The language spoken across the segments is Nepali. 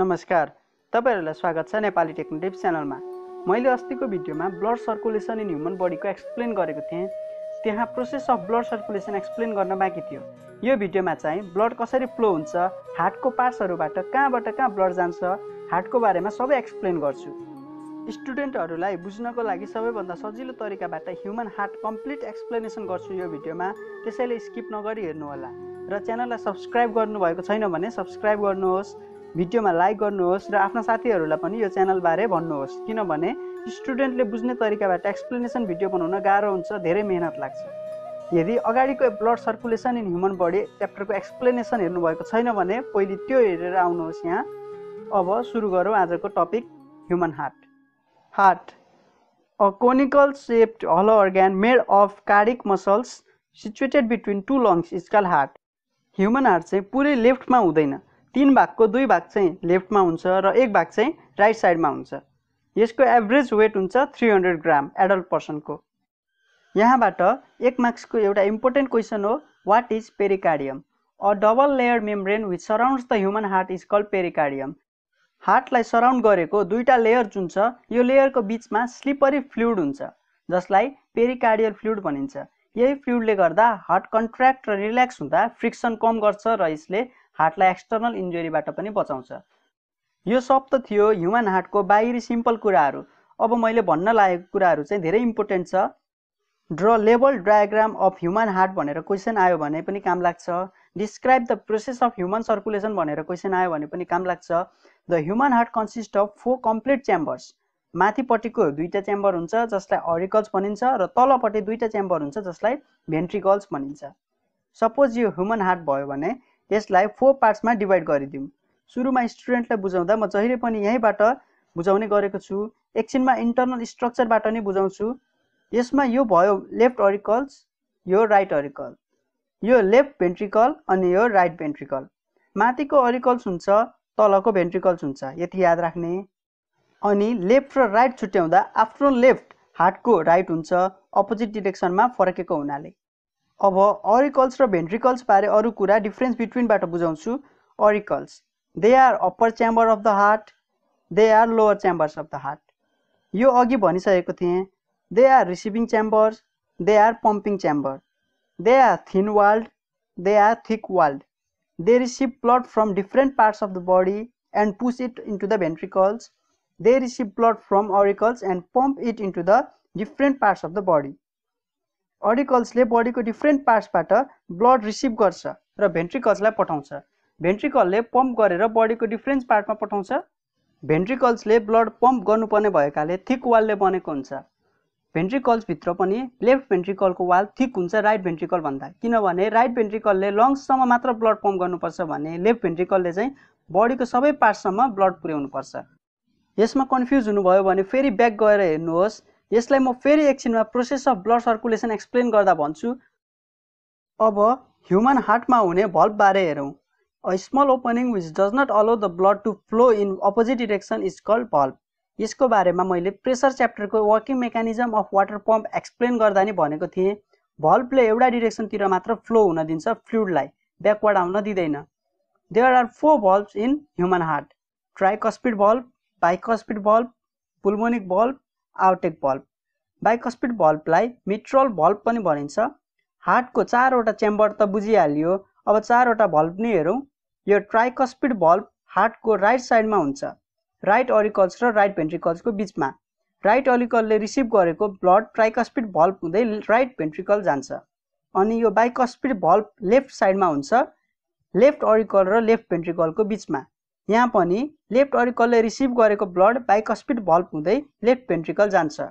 नमस्कार तपाईँहरूलाई स्वागत छ नेपाली टेक्नो च्यानलमा मैले अस्तिको भिडियोमा ब्लड सर्कुलेसन इन ह्युमन बडीको एक्सप्लेन गरेको थिएँ त्यहाँ process of blood circulation explain गर्न बाँकी थियो यो भिडियोमा चाहिँ ब्लड कसरी फ्लो हुन्छ हार्टको पार्ट्सहरूबाट कहाँबाट कहाँ ब्लड जान्छ हार्टको बारेमा सबै एक्सप्लेन गर्छु स्टुडेन्टहरूलाई बुझ्नको लागि सबैभन्दा सजिलो तरिकाबाट ह्युमन हार्ट कम्प्लिट एक्सप्लेनेसन गर्छु यो भिडियोमा त्यसैले स्किप नगरी हेर्नुहोला र च्यानललाई सब्सक्राइब गर्नुभएको छैन भने सब्सक्राइब गर्नुहोस् भिडियोमा लाइक गर्नुहोस् र आफ्ना साथीहरूलाई पनि यो च्यानलबारे भन्नुहोस् किनभने स्टुडेन्टले बुझ्ने तरिकाबाट एक्सप्लेनेसन भिडियो बनाउन गाह्रो हुन्छ धेरै मेहनत लाग्छ यदि अगाडिको blood circulation in human body च्याप्टरको एक्सप्लेनेसन हेर्नुभएको छैन भने पहिले त्यो हेरेर आउनुहोस् यहाँ अब सुरु गरौँ आजको topic human heart heart a conical shaped hollow organ made of cardiac muscles situated between two lungs is called heart human heart चाहिँ पुरै लेफ्टमा हुँदैन तिन भागको दुई भाग चाहिँ लेफ्टमा हुन्छ र एक भाग चाहिँ राइट साइडमा हुन्छ यसको एभरेज वेट हुन्छ थ्री हन्ड्रेड ग्राम एडल्ट पर्सनको यहाँबाट एक मार्क्सको एउटा इम्पोर्टेन्ट क्वेसन हो what is pericardium a double layer membrane with surrounds the human heart is called pericardium हार्टलाई सराउन्ड गरेको दुईवटा लेयर जुन छ यो लेयरको बिचमा स्लिपरी फ्लुइड हुन्छ जसलाई पेरिकार्डियल फ्लुइड भनिन्छ यही फ्लुइडले गर्दा हार्ट कन्ट्र्याक्ट र रिल्याक्स हुँदा फ्रिक्सन कम गर्छ र यसले हार्टलाई एक्सटर्नल इन्जुरीबाट पनि बचाउँछ यो सब त थियो ह्युमन हार्टको बाहिरी सिम्पल कुराहरू अब मैले भन्न लागेको कुराहरू चाहिँ धेरै इम्पोर्टेन्ट छ draw label diagram of human heart भनेर क्वेसन आयो भने पनि काम लाग्छ describe the process of human circulation भनेर क्वेसन आयो भने पनि काम लाग्छ the human heart consist of four complete chambers माथिपट्टिको दुईवटा च्याम्बर हुन्छ जसलाई अरिकल्स भनिन्छ र तलपट्टि दुईवटा च्याम्बर हुन्छ जसलाई भेन्ट्रिकल्स भनिन्छ सपोज यो ह्युमन हार्ट भयो भने त्यसलाई फोर पार्ट्समा डिभाइड गरिदिउँ सुरुमा स्टुडेन्टलाई बुझाउँदा म जहिले पनि यहीँबाट बुझाउने गरेको छु एकछिनमा इन्टर्नल स्ट्रक्चरबाट नै बुझाउँछु यसमा यो भयो लेफ्ट अरिकल्स यो राइट अरिकल यो लेफ्ट भेन्ट्रिकल अनि यो राइट भेन्ट्रिकल माथिको अरिकल्स हुन्छ तलको भेन्ट्रिकल्स हुन्छ यति याद राख्ने अनि लेफ्ट र राइट छुट्याउँदा आफ्नो लेफ्ट हार्टको राइट हुन्छ अपोजिट डिरेक्सनमा फर्केको हुनाले अब अरिकल्स र भेन्ट्रिकल्स बारे अरू कुरा डिफ्रेन्स बिट्विनबाट बुझाउँछु auricles they are upper chamber of the heart they are lower chambers of the heart यो अघि भनिसकेको थिएँ they are receiving chambers they are pumping chamber they are thin walled they are thick walled they receive blood from different parts of the body and push it into the ventricles they receive blood from auricles and pump it into the different parts of the body अडिकल्सले बडीको डिफ्रेन्ट पार्ट्सबाट ब्लड रिसिभ गर्छ र भेन्ट्रिकल्सलाई पठाउँछ भेन्ट्रिकलले पम्प गरेर बडीको डिफ्रेन्ट पार्टमा पठाउँछ भेन्ट्रिकल्सले ब्लड पम्प गर्नुपर्ने भएकाले थिक वालले बनेको हुन्छ भेन्ट्रिकल्सभित्र पनि लेफ्ट भेन्ट्रिकलको वाल थिक हुन्छ राइट भेन्ट्रिकल भन्दा किनभने राइट भेन्ट्रिकलले लङ्ससम्म मात्र ब्लड पम्प गर्नुपर्छ भने लेफ्ट भेन्ट्रिकलले चाहिँ बडीको सबै पार्टसम्म ब्लड पुर्याउनुपर्छ यसमा कन्फ्युज हुनुभयो भने फेरि ब्याक गएर हेर्नुहोस् यसलाई म फेरि एकछिनमा process of blood circulation explain गर्दा भन्छु अब ह्युमन हार्टमा हुने बल्बबारे हेरौँ a small opening which does not allow the blood to flow in opposite direction is called बल्ब यसको बारेमा मैले प्रेसर च्याप्टरको working mechanism of water pump explain गर्दा नि भनेको थिएँ भल्भले एउटा डिरेक्सनतिर मात्र फ्लो हुन दिन्छ फ्लुइडलाई ब्याकवर्ड आउन दिँदैन there are four valve in human heart tricuspid valve bicuspid valve pulmonic valve aortic बल्ब बाइकस्पिड बल्बलाई मिट्रल बल्ब पनि भनिन्छ हार्टको चारवटा चेम्बर त बुझिहालियो अब चारवटा बल्ब नै हेरौँ यो ट्राइकस्पिड बल्ब हार्टको राइट साइडमा हुन्छ राइट अरिकल्स र राइट भेन्ट्रिकल्सको बिचमा राइट अरिकलले रिसिभ गरेको ब्लड ट्राइकस्पिड बल्ब हुँदै राइट भेन्ट्रिकल जान्छ अनि यो बाइकस्पिड बल्ब लेफ्ट साइडमा हुन्छ लेफ्ट अरिकल र लेफ्ट भेन्ट्रिकलको बिचमा यहाँ पनि लेफ्ट अरिकलले रिसिभ गरेको ब्लड बाइकस्पिड बल्ब हुँदै लेफ्ट भेन्ट्रिकल जान्छ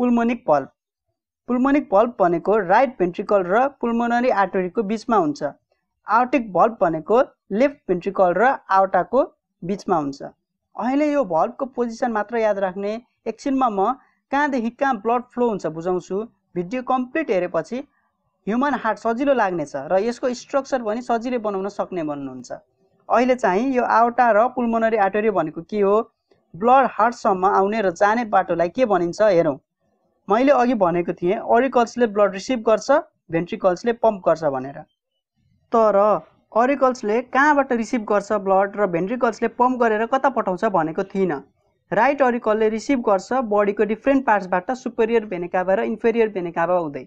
पुल्मोनिक बल्ब पुल्मोनिक बल्ब भनेको राइट भेन्ट्रिकल र पुल्मोनरी आर्टरीको बिचमा हुन्छ आर्टिक भल्भ भनेको लेफ्ट भेन्ट्रिकल र आउटाको बिचमा हुन्छ अहिले यो भल्बको पोजिसन मात्र याद राख्ने एकछिनमा म कहाँदेखि कहाँ ब्लड फ्लो हुन्छ बुझाउँछु भिडियो कम्प्लिट हेरेपछि ह्युमन हार्ट सजिलो लाग्नेछ र यसको स्ट्रक्चर पनि सजिलै बनाउन सक्ने भन्नुहुन्छ अहिले चाहिँ यो आवटा र पुलमोनरी आर्टरी भनेको के हो ब्लड हार्टसम्म आउने र जाने बाटोलाई के भनिन्छ हेरौँ मैले अघि भनेको थिएँ अरिकल्सले ब्लड रिसिभ गर्छ भेन्ट्रिकल्सले पम्प गर्छ भनेर तर अरिकल्सले कहाँबाट रिसिभ गर्छ ब्लड र भेन्ट्रिकल्सले पम्प गरेर कता पठाउँछ भनेको थिइनँ राइट अरिकलले रिसिभ गर्छ बडीको डिफ्रेन्ट पार्ट्सबाट सुपेरियर भेनेकाबा र इन्फेरियर भेनेकाबा हुँदै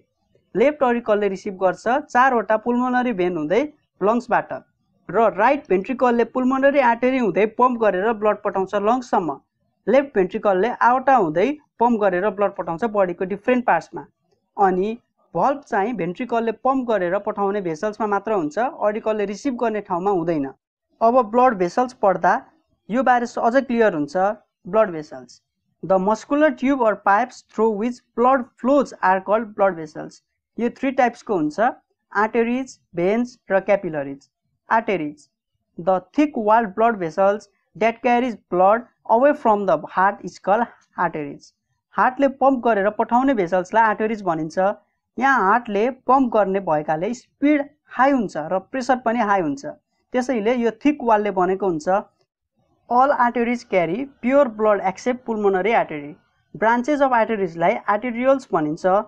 लेफ्ट अरिकलले रिसिभ गर्छ चारवटा पुलमोनरी भेन हुँदै लङ्सबाट र राइट भेन्ट्रिकलले पुलमोनरी आर्टेरी हुँदै पम्प गरेर ब्लड पठाउँछ लङ्ससम्म लेफ्ट भेन्ट्रिकलले आउटा हुँदै पम्प गरेर ब्लड पठाउँछ बडीको डिफ्रेन्ट पार्ट्समा अनि भल्ब चाहिँ भेन्ट्रिकलले पम्प गरेर पठाउने भेसल्समा मात्र हुन्छ अडिकलले रिसिभ गर्ने ठाउँमा हुँदैन अब ब्लड भेसल्स पढ्दा यो बारे अझ क्लियर हुन्छ blood vessels the muscular tube or pipes through which blood flows are called blood vessels यो थ्री टाइप्सको हुन्छ आर्टेरिज भेन्स र capillaries arteries. The thick walled blood vessels that carries blood away from the heart is called arteries. हार्टले पम्प गरेर पठाउने भेसल्सलाई आर्टेरिज भनिन्छ यहाँ हार्टले पम्प गर्ने भएकाले स्पिड हाई हुन्छ र प्रेसर पनि हाई हुन्छ त्यसैले यो थिक वालले बनेको हुन्छ all arteries carry pure blood except pulmonary artery branches of आर्टेरिजलाई आर्टेरियल्स भनिन्छ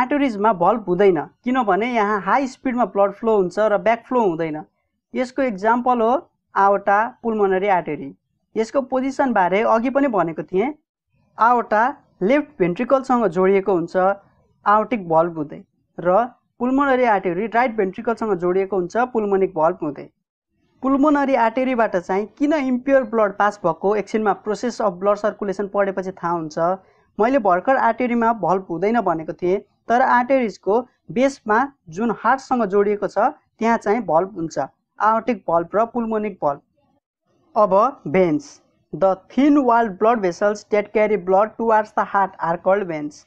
आर्टोरिजमा भल्भ हुँदैन किनभने यहाँ हाई स्पिडमा ब्लड फ्लो हुन्छ र ब्याक फ्लो हुँदैन यसको इक्जाम्पल हो आवटा पुलमोनरी आर्टेरी यसको पोजिसनबारे अघि पनि भनेको थिएँ आवटा लेफ्ट भेन्ट्रिकलसँग जोडिएको हुन्छ आउटिक भल्भ हुँदै र पुलमोनरी आर्टेरी राइट भेन्ट्रिकलसँग जोडिएको हुन्छ पुलमोनिक भल्भ हुँदै पुलमोनरी आर्टेरीबाट चाहिँ किन इम्प्योर ब्लड पास भएको एकछिनमा प्रोसेस अफ ब्लड सर्कुलेसन पढेपछि थाहा हुन्छ मैले भर्खर आर्टेरीमा भल्भ हुँदैन भनेको थिएँ तर आर्टेरिजको बेसमा जुन हार्टसँग जोडिएको छ त्यहाँ चाहिँ भल्ब हुन्छ आर्टिक भल्ब र पुलमोनिक भल्भ अब veins the thin wall blood vessels that carry blood towards the heart are called veins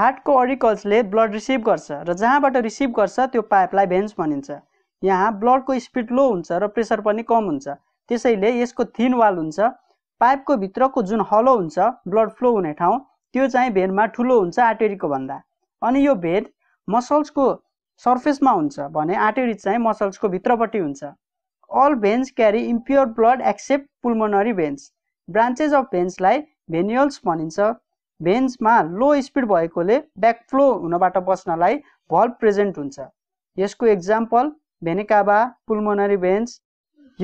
हार्टको अडिकल्सले ब्लड रिसिभ गर्छ र जहाँबाट रिसिभ गर्छ त्यो पाइपलाई भेन्स भनिन्छ यहाँ ब्लडको स्पिड लो हुन्छ र प्रेसर पनि कम हुन्छ त्यसैले यसको थिन वाल हुन्छ पाइपको भित्रको जुन हलो हुन्छ ब्लड फ्लो हुने ठाउँ त्यो चाहिँ भेनमा ठुलो हुन्छ आर्टेरीको भन्दा अनि यो भेद मसल्सको सर्फेसमा हुन्छ भने आर्टेरिज चाहिँ मसल्सको भित्रपट्टि हुन्छ all veins carry impure blood except pulmonary veins branches of भेन्सलाई भेनियल्स भनिन्छ भेन्समा लो स्पिड भएकोले ब्याकफ्लो हुनबाट बस्नलाई भल्भ प्रेजेन्ट हुन्छ यसको एक्जाम्पल भेनेकाबा पुलमोनरी भेन्स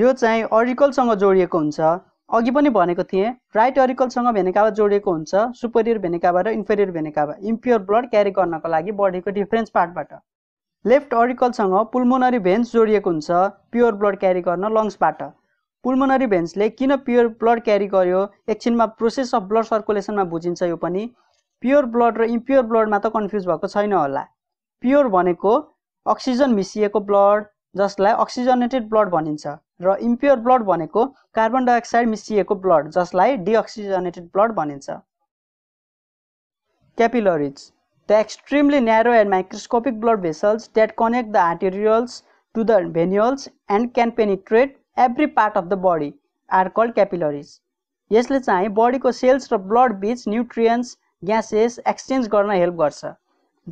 यो चाहिँ अरिकलसँग जोडिएको हुन्छ अघि पनि भनेको थिएँ राइट अरिकलसँग भेनेकाबा जोडिएको हुन्छ सुपेरियर भेनेकाबा र inferior vena cava impure blood carry गर्नको लागि बडीको डिफ्रेन्स पार्टबाट लेफ्ट अरिकलसँग पुलमोनरी भेन्स जोडिएको हुन्छ प्योर ब्लड क्यारी गर्न लङ्सबाट पुलमोनरी भेन्सले किन प्योर ब्लड क्यारी गर्यो एकछिनमा प्रोसेस अफ ब्लड सर्कुलेसनमा बुझिन्छ यो पनि प्योर ब्लड र इम्प्योर ब्लडमा त कन्फ्युज भएको छैन होला प्योर भनेको अक्सिजन मिसिएको ब्लड जसलाई अक्सिजनेटेड ब्लड भनिन्छ र इम्प्योर ब्लड भनेको कार्बन डाइअक्साइड मिसिएको ब्लड जसलाई डिअक्सिजनेटेड ब्लड भनिन्छ capillaries the extremely narrow and microscopic blood vessels that connect the arterioles to the venules and can penetrate every part of the body are called capillaries यसले चाहिँ बडीको सेल्स र ब्लड बिच न्युट्रियन्स ग्यासेस एक्सचेन्ज गर्न हेल्प गर्छ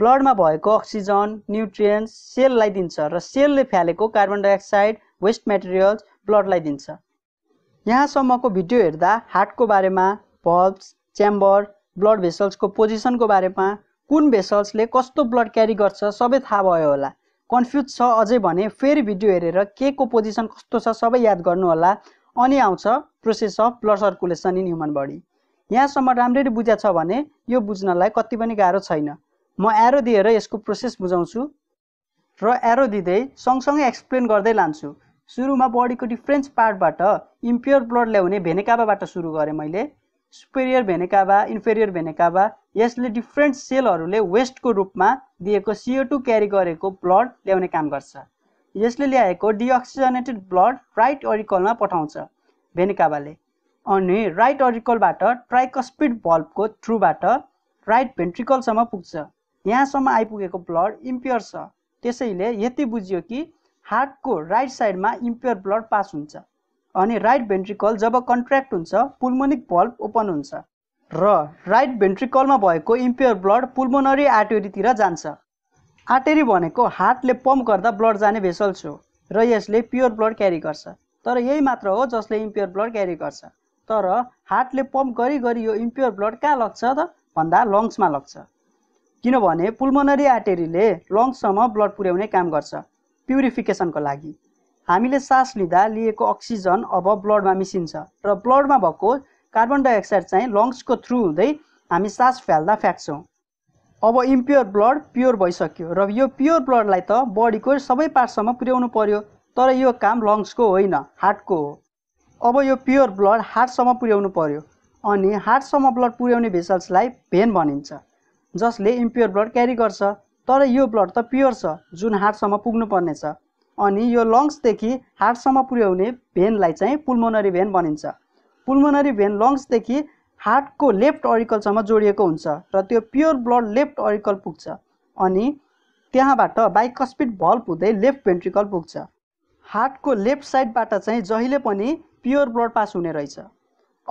ब्लडमा भएको अक्सिजन न्युट्रियन्स सेललाई दिन्छ र सेलले फ्यालेको कार्बन डाइअक्साइड वेस्ट मेटेरियल्स ब्लडलाई दिन्छ यहाँसम्मको भिडियो हेर्दा हार्टको बारेमा पल्प्स च्याम्बर ब्लड भेसल्सको पोजिसनको बारेमा कुन भेसल्सले कस्तो ब्लड क्यारी गर्छ सबै थाहा भयो होला कन्फ्युज छ अझै भने फेरि भिडियो हेरेर के को पोजिसन कस्तो छ सबै याद गर्नुहोला अनि आउँछ process of blood circulation in human body यहाँसम्म राम्ररी बुझ्या छ भने यो बुझ्नलाई कति पनि गाह्रो छैन म एरो दिएर यसको प्रोसेस बुझाउँछु र एरो दिँदै सँगसँगै एक्सप्लेन गर्दै लान्छु सुरुमा बडीको डिफ्रेन्स पार्टबाट इम्प्योर ब्लड ल्याउने भेनेकाबाबाट सुरु गरेँ मैले सुपेरियर भेनेकाबा इन्फेरियर भेनेकाबा यसले डिफ्रेन्ट सेलहरूले वेस्टको रूपमा दिएको सिओ टू क्यारी गरेको ब्लड ल्याउने काम गर्छ यसले ल्याएको डिअक्सिजनेटेड ब्लड राइट अरिकलमा पठाउँछ भेनेकाबाले अनि राइट अरिकलबाट ट्राइकस्पिड बल्बको थ्रुबाट राइट भेन्ट्रिकलसम्म पुग्छ यहाँसम्म आइपुगेको ब्लड इम्प्योर छ त्यसैले यति बुझियो कि हार्टको राइट साइडमा इम्प्योर ब्लड पास हुन्छ अनि राइट भेन्ट्रिकल जब कन्ट्र्याक्ट हुन्छ पुलमोनिक भल्भ ओपन हुन्छ र राइट भेन्ट्रिकलमा भएको इम्प्योर ब्लड पुलमोनरी आर्टेरीतिर जान्छ आर्टेरी भनेको हार्टले पम्प गर्दा ब्लड जाने भेसल्स हो र यसले प्योर ब्लड क्यारी गर्छ तर यही मात्र हो जसले इम्प्योर ब्लड क्यारी गर्छ तर हार्टले पम्प गरी गरी यो इम्प्योर ब्लड कहाँ लग्छ त भन्दा लङ्समा लग्छ किनभने पुलमोनरी आर्टेरीले लङ्ससम्म ब्लड पुर्याउने काम गर्छ प्युरिफिकेसनको लागि हामीले सास लिँदा लिएको अक्सिजन अब ब्लडमा मिसिन्छ र ब्लडमा भएको कार्बन डाइअक्साइड चाहिँ लङ्सको थ्रु हुँदै हामी सास फ्याल्दा फ्याँक्छौँ अब इम्प्योर ब्लड प्योर भइसक्यो र यो प्योर ब्लडलाई त बडीको सबै पार्टसम्म पुर्याउनु पर्यो तर यो काम लङ्सको होइन हार्टको हो अब यो प्योर ब्लड हार्टसम्म पुर्याउनु पर्यो अनि हार्टसम्म ब्लड पुर्याउने भेसल्सलाई भेन भनिन्छ जसले इम्प्योर ब्लड क्यारी गर्छ तर यो ब्लड त प्योर छ जुन हार्टसम्म पुग्नुपर्नेछ छ अनि यो लङ्सदेखि हार्टसम्म पुर्याउने भेनलाई चाहिँ पुल्मोनरी भेन भनिन्छ पुल्मोनरी भेन लङ्ग्सदेखि हार्टको लेफ्ट अरिकलसम्म जोडिएको हुन्छ र त्यो प्योर ब्लड लेफ्ट अरिकल पुग्छ अनि त्यहाँबाट बाइकस्पिड भल्भ हुँदै लेफ्ट भेन्ट्रिकल पुग्छ हार्टको लेफ्ट साइडबाट चाहिँ जहिले पनि प्योर ब्लड पास हुने रहेछ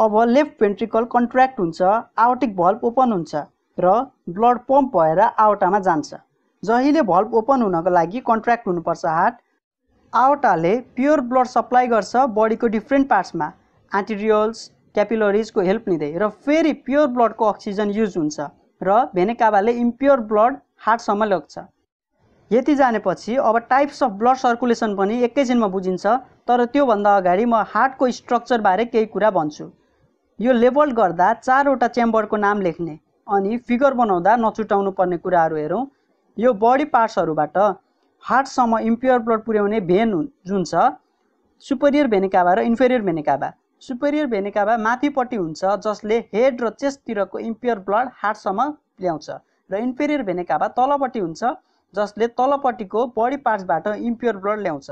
अब लेफ्ट भेन्ट्रिकल कन्ट्र्याक्ट हुन्छ आर्टिक भल्भ ओपन हुन्छ र ब्लड पम्प भएर आवटामा जान्छ जहिले भल्भ ओपन हुनको लागि कन्ट्र्याक्ट हुनुपर्छ हार्ट आवटाले प्योर ब्लड सप्लाई गर्छ बडीको डिफ्रेन्ट पार्ट्समा एन्टिरियल्स क्यापिलोरिजको हेल्प लिँदै र फेरि प्योर ब्लडको अक्सिजन युज हुन्छ र भेनेकाभाले इम्प्योर ब्लड हार्टसम्म लग्छ यति जानेपछि अब टाइप्स अफ ब्लड सर्कुलेसन पनि एकैछिनमा बुझिन्छ तर त्योभन्दा अगाडि म हार्टको स्ट्रक्चरबारे केही कुरा भन्छु यो लेबल गर्दा चारवटा च्याम्बरको नाम लेख्ने अनि फिगर बनाउँदा नछुटाउनु पर्ने कुराहरू हेरौँ यो बडी पार्ट्सहरूबाट हार्टसम्म इम्प्योर ब्लड पुर्याउने भेन जुन छ सुपेरियर भेनेकाभा र इन्फेरियर भेनेकाभा सुपेरियर भेनिकाभा माथिपट्टि हुन्छ जसले हेड र चेस्टतिरको इम्प्योर ब्लड हार्टसम्म ल्याउँछ र इन्फेरियर भेनिकाभा तलपट्टि हुन्छ जसले तलपट्टिको बडी पार्ट्सबाट इम्प्योर ब्लड ल्याउँछ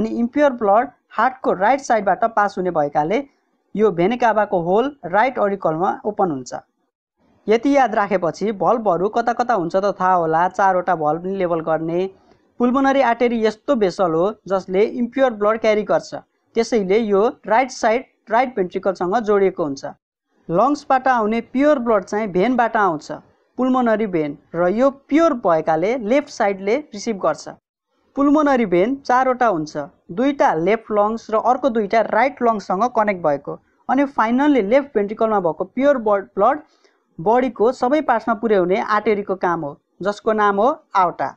अनि इम्प्योर ब्लड हार्टको राइट साइडबाट पास हुने भएकाले यो भेनेकाभाको होल राइट अडिकलमा ओपन हुन्छ यति याद राखेपछि भल्बहरू कता कता हुन्छ त थाहा होला चारवटा भल्ब लेबल गर्ने पुलमोनरी आर्टेरी यस्तो भेसल हो जसले इम्प्योर ब्लड क्यारी गर्छ त्यसैले यो राइट साइड राइट भेन्ट्रिकलसँग जोडिएको हुन्छ लङ्सबाट आउने प्योर ब्लड चाहिँ भेनबाट आउँछ पुलमोनरी भेन र यो प्योर भएकाले लेफ्ट साइडले रिसिभ गर्छ पुलमोनरी भेन चारवटा हुन्छ दुईवटा लेफ्ट लङ्स र अर्को दुईवटा राइट लङ्ससँग कनेक्ट भएको अनि फाइनल्ली लेफ्ट भेन्ट्रिकलमा भएको प्योर ब्लड बडीको सबै पार्ट्समा पुर्याउने आर्टेरीको काम हो जसको नाम हो आउटा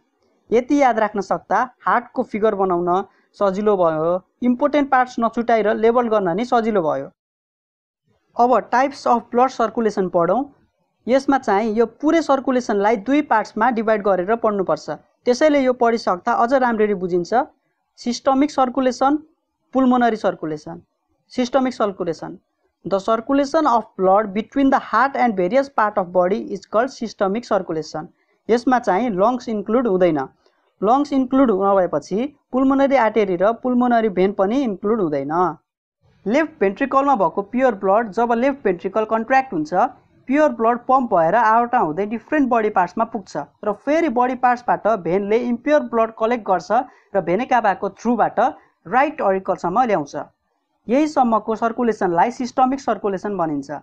यति याद राख्न सक्दा हार्टको फिगर बनाउन सजिलो भयो इम्पोर्टेन्ट पार्ट्स नछुटाएर लेबल गर्न नि सजिलो भयो अब टाइप्स अफ ब्लड सर्कुलेसन पढौँ यसमा चाहिँ यो पुरै सर्कुलेसनलाई दुई पार्ट्समा डिभाइड गरेर पढ्नुपर्छ त्यसैले यो पढिसक्दा अझ राम्ररी बुझिन्छ systemic circulation pulmonary circulation systemic circulation the circulation of blood between the heart and various part of body is called systemic circulation यसमा चाहिँ लङ्स इन्क्लुड हुँदैन लङ्स इन्क्लुड नभएपछि पुलमोनरी आर्टेरी र पुलमोनरी भेन पनि इन्क्लुड हुँदैन लेफ्ट भेन्ट्रिकलमा भएको प्योर ब्लड जब लेफ्ट भेन्ट्रिकल कन्ट्र्याक्ट हुन्छ प्योर ब्लड पम्प भएर आवटा हुँदै डिफ्रेन्ट बडी पार्ट्समा पुग्छ र फेरि बडी पार्ट्सबाट भेनले इम्प्योर ब्लड कलेक्ट गर्छ र भेनेकाबाको थ्रुबाट राइट अरिकलसम्म ल्याउँछ यहीसम्मको सर्कुलेसनलाई सिस्टमिक सर्कुलेसन भनिन्छ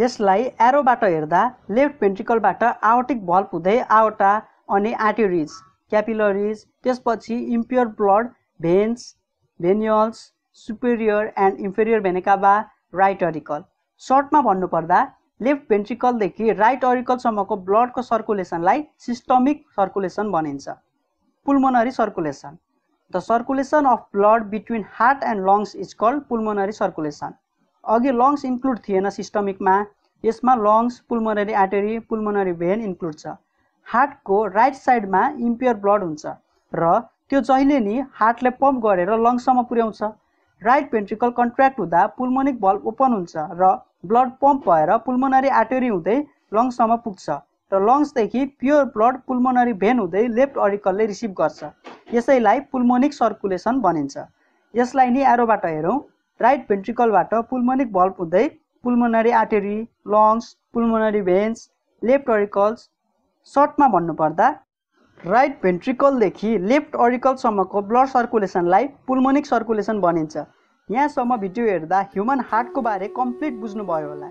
यसलाई एरोबाट हेर्दा लेफ्ट भेन्ट्रिकलबाट आवटिक भल्भ हुँदै आवटा अनि आर्टेरिज क्यापिलरिज त्यसपछि impure blood veins venules superior and inferior vena cava right auricle सर्टमा भन्नुपर्दा लेफ्ट भेन्ट्रिकलदेखि राइट अरिकलसम्मको ब्लडको सर्कुलेसनलाई सिस्टमिक सर्कुलेसन भनिन्छ pulmonary circulation the circulation of blood between heart and lungs is called pulmonary circulation अघि लङ्स इन्क्लुड थिएन सिस्टमिकमा यसमा lungs pulmonary artery pulmonary vein include छ हार्टको राइट साइडमा इम्प्योर ब्लड हुन्छ र त्यो जहिले नि हार्टले पम्प गरेर लङ्ससम्म पुर्याउँछ राइट भेन्ट्रिकल कन्ट्र्याक्ट हुँदा पुलमोनिक बल्ब ओपन हुन्छ र ब्लड पम्प भएर पुलमोनरी आर्टेरी हुँदै लङ्ससम्म पुग्छ र लङ्सदेखि प्योर ब्लड पुलमोनरी भेन हुँदै लेफ्ट अरिकलले रिसिभ गर्छ यसैलाई पुल्मोनिक सर्कुलेसन भनिन्छ यसलाई नि एरोबाट हेरौँ राइट भेन्ट्रिकलबाट पुल्मोनिक भल्भ हुँदै pulmonary artery lungs pulmonary veins left auricles सर्टमा भन्नुपर्दा राइट भेन्ट्रिकलदेखि लेफ्ट अरिकलसम्मको ब्लड सर्कुलेसनलाई पुल्मोनिक सर्कुलेसन भनिन्छ यहाँसम्म भिडियो हेर्दा ह्युमन हार्टको बारे कम्प्लिट बुझ्नुभयो होला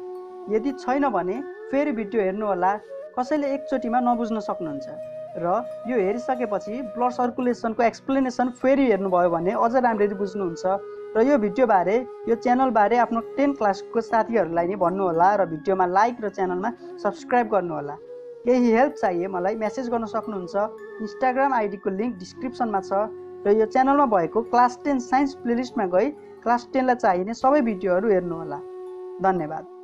यदि छैन भने फेरि भिडियो हेर्नुहोला कसैले एकचोटिमा नबुझ्न सक्नुहुन्छ र यो हेरिसकेपछि ब्लड सर्कुलेसनको एक्सप्लेनेसन फेरि हेर्नुभयो भने अझ राम्ररी बुझ्नुहुन्छ र यो भिडियोबारे यो च्यानलबारे आफ्नो टेन क्लासको साथीहरूलाई नै भन्नुहोला र भिडियोमा लाइक र च्यानलमा सब्सक्राइब गर्नुहोला केही हेल्प चाहिए मलाई म्यासेज गर्न सक्नुहुन्छ इन्स्टाग्राम आइडीको लिङ्क डिस्क्रिप्सनमा छ र यो च्यानलमा भएको क्लास टेन साइन्स प्लेलिस्टमा गई क्लास टेनलाई चाहिने सबै भिडियोहरू हेर्नुहोला धन्यवाद